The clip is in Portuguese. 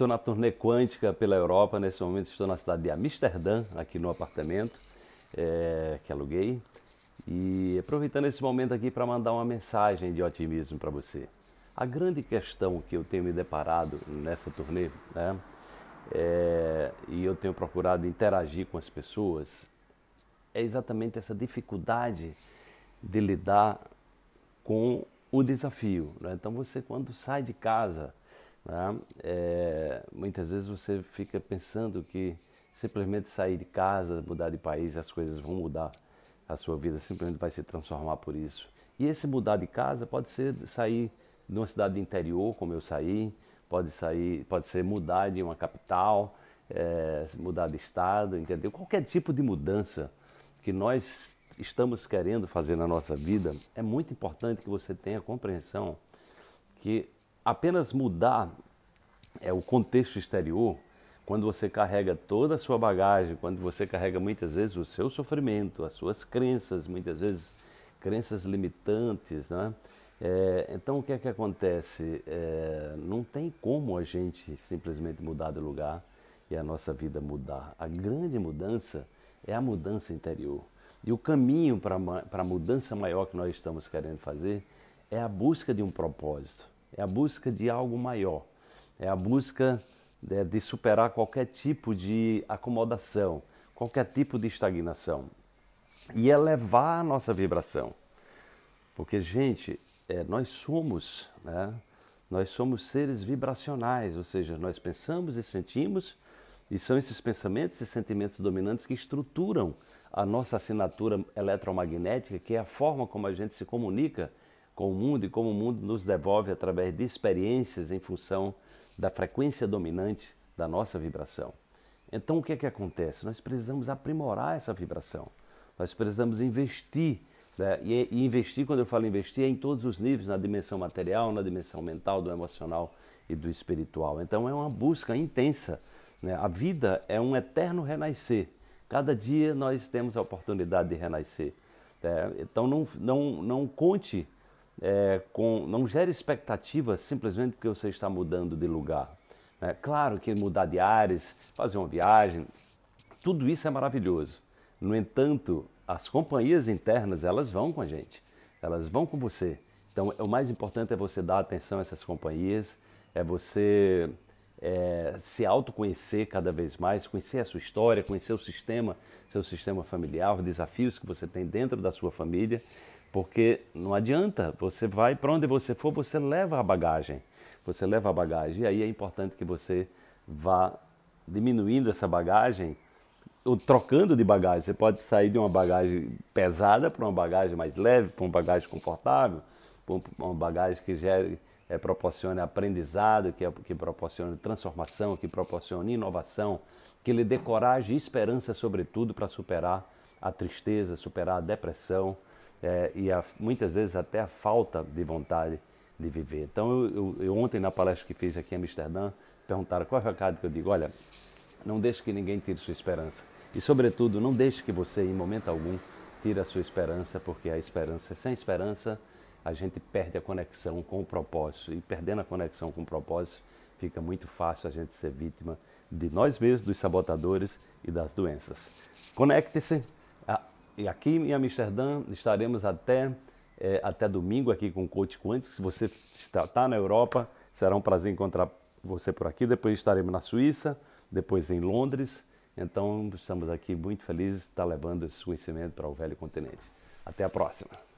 Estou na turnê quântica pela Europa. Nesse momento estou na cidade de Amsterdã, aqui no apartamento é, que aluguei. E aproveitando esse momento aqui para mandar uma mensagem de otimismo para você. A grande questão que eu tenho me deparado nessa turnê, né, é, e eu tenho procurado interagir com as pessoas, é exatamente essa dificuldade de lidar com o desafio. Né? Então você quando sai de casa Tá? É, muitas vezes você fica pensando que simplesmente sair de casa, mudar de país, as coisas vão mudar. A sua vida simplesmente vai se transformar por isso. E esse mudar de casa pode ser sair de uma cidade do interior, como eu saí, pode sair, pode ser mudar de uma capital, é, mudar de estado, entendeu? Qualquer tipo de mudança que nós estamos querendo fazer na nossa vida, é muito importante que você tenha compreensão que apenas mudar é, o contexto exterior, quando você carrega toda a sua bagagem, quando você carrega muitas vezes o seu sofrimento, as suas crenças, muitas vezes crenças limitantes, né? É, então o que é que acontece? É, não tem como a gente simplesmente mudar de lugar e a nossa vida mudar. A grande mudança é a mudança interior. E o caminho para a mudança maior que nós estamos querendo fazer é a busca de um propósito é a busca de algo maior, é a busca de, né, de superar qualquer tipo de acomodação, qualquer tipo de estagnação e elevar a nossa vibração. Porque, gente, é, nós somos, né? nós somos seres vibracionais, ou seja, nós pensamos e sentimos, e são esses pensamentos e sentimentos dominantes que estruturam a nossa assinatura eletromagnética, que é a forma como a gente se comunica com o mundo e como o mundo nos devolve através de experiências em função da frequência dominante da nossa vibração. Então, o que é que acontece? Nós precisamos aprimorar essa vibração, nós precisamos investir. Né? E, investir, quando eu falo investir, é em todos os níveis, na dimensão material, na dimensão mental, do emocional e do espiritual. Então é uma busca intensa. Né? A vida é um eterno renascer. Cada dia nós temos a oportunidade de renascer. Né? Então não, não, não conte é, com, não gere expectativa simplesmente porque você está mudando de lugar. Né? Claro que mudar de ares, fazer uma viagem, tudo isso é maravilhoso. No entanto, as companhias internas elas vão com a gente, elas vão com você. Então, é, o mais importante é você dar atenção a essas companhias, é você é, se autoconhecer cada vez mais, conhecer a sua história, conhecer o sistema, seu sistema familiar, os desafios que você tem dentro da sua família, porque não adianta, você vai para onde você for, você leva a bagagem, você leva a bagagem, e aí é importante que você vá diminuindo essa bagagem, ou trocando de bagagem, você pode sair de uma bagagem pesada para uma bagagem mais leve, para uma bagagem confortável, para uma bagagem que gere é, proporcione aprendizado, que, que proporcione transformação, que proporcione inovação, que lhe dê coragem e esperança, sobretudo, para superar a tristeza, superar a depressão é, e a, muitas vezes até a falta de vontade de viver. Então, eu, eu, eu, ontem na palestra que fiz aqui em Amsterdã, perguntaram qual é o recado que eu digo: olha, não deixe que ninguém tire sua esperança. E, sobretudo, não deixe que você, em momento algum, tire a sua esperança, porque a esperança, sem esperança, a gente perde a conexão com o propósito. E perdendo a conexão com o propósito, fica muito fácil a gente ser vítima de nós mesmos, dos sabotadores e das doenças. Conecte-se. Ah, e Aqui em Amsterdã estaremos até, é, até domingo aqui com o Coach Quântico. Se você está, está na Europa, será um prazer encontrar você por aqui. Depois estaremos na Suíça, depois em Londres. Então estamos aqui muito felizes de tá estar levando esse conhecimento para o velho continente. Até a próxima!